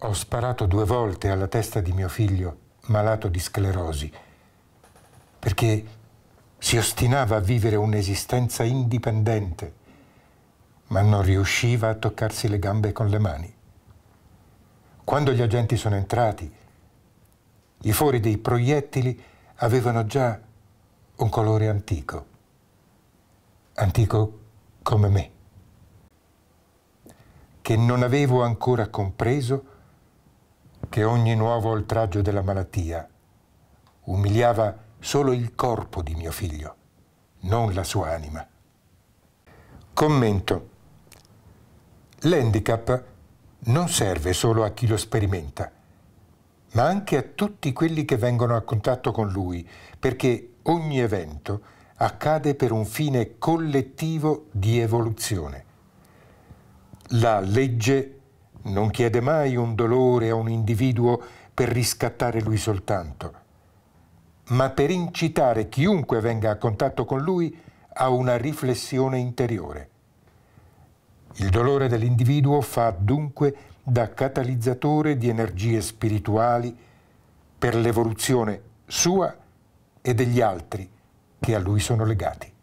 Ho sparato due volte alla testa di mio figlio, malato di sclerosi, perché si ostinava a vivere un'esistenza indipendente, ma non riusciva a toccarsi le gambe con le mani. Quando gli agenti sono entrati, i fori dei proiettili avevano già un colore antico, antico come me, che non avevo ancora compreso che ogni nuovo oltraggio della malattia umiliava solo il corpo di mio figlio, non la sua anima. Commento. L'handicap non serve solo a chi lo sperimenta, ma anche a tutti quelli che vengono a contatto con lui, perché ogni evento accade per un fine collettivo di evoluzione. La legge non chiede mai un dolore a un individuo per riscattare lui soltanto, ma per incitare chiunque venga a contatto con lui a una riflessione interiore. Il dolore dell'individuo fa dunque da catalizzatore di energie spirituali per l'evoluzione sua e degli altri che a lui sono legati.